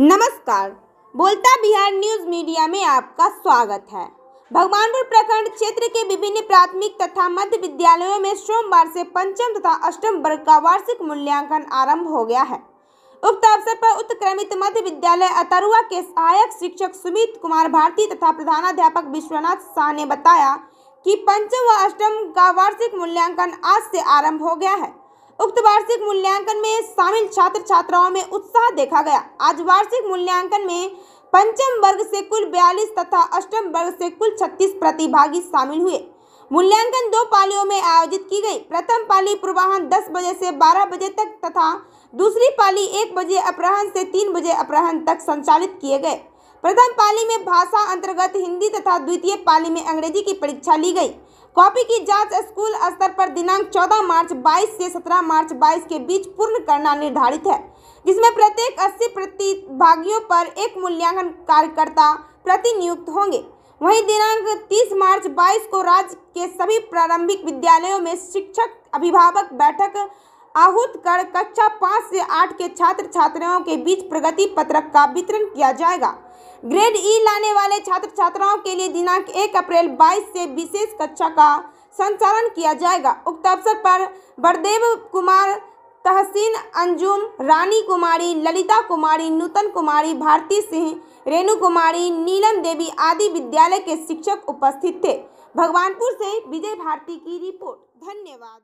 नमस्कार बोलता Bihar news media में आपका स्वागत है भगवानपुर प्रखंड क्षेत्र के विभिन्न प्राथमिक तथा मध्य विद्यालयों में सोमवार से पंचम तथा अष्टम वर्ग का वार्षिक मूल्यांकन आरंभ हो गया है उक्त अवसर पर उत्क्रमित मध्य विद्यालय अतरुआ के सहायक शिक्षक सुमित कुमार भारती तथा प्रधानाध्यापक विश्वनाथ शाह ने बताया कि पंचम व अष्टम का वार्षिक मूल्यांकन आज से आरंभ हो गया है उक्त वार्षिक मूल्यांकन में शामिल छात्र छात्राओं में उत्साह देखा गया आज वार्षिक मूल्यांकन में पंचम वर्ग से कुल बयालीस तथा अष्टम वर्ग से कुल छत्तीस प्रतिभागी शामिल हुए मूल्यांकन दो पालियों में आयोजित की गई प्रथम पाली पूर्वाहन दस बजे से बारह बजे तक तथा दूसरी पाली एक बजे अपराहन से तीन बजे अपराहन तक संचालित किए गए प्रथम पाली में भाषा अंतर्गत हिंदी तथा द्वितीय पाली में अंग्रेजी की परीक्षा ली गई कॉपी की जांच स्कूल स्तर पर दिनांक 14 मार्च 22 से 17 मार्च 22 के बीच पूर्ण करना निर्धारित है जिसमें प्रत्येक 80 प्रतिभागियों पर एक मूल्यांकन कार्यकर्ता प्रतिनियुक्त होंगे वहीं दिनांक 30 मार्च 22 को राज्य के सभी प्रारंभिक विद्यालयों में शिक्षक अभिभावक बैठक आहूत कर कक्षा पाँच से आठ के छात्र छात्राओं के बीच प्रगति पत्रक का वितरण किया जाएगा ग्रेड ई लाने वाले छात्र छात्राओं के लिए दिनांक एक अप्रैल बाईस से विशेष कक्षा का संचालन किया जाएगा उक्त अवसर पर बड़देव कुमार तहसीन अंजुम रानी कुमारी ललिता कुमारी नूतन कुमारी भारती सिंह रेणु कुमारी नीलम देवी आदि विद्यालय के शिक्षक उपस्थित थे भगवानपुर से विजय भारती की रिपोर्ट धन्यवाद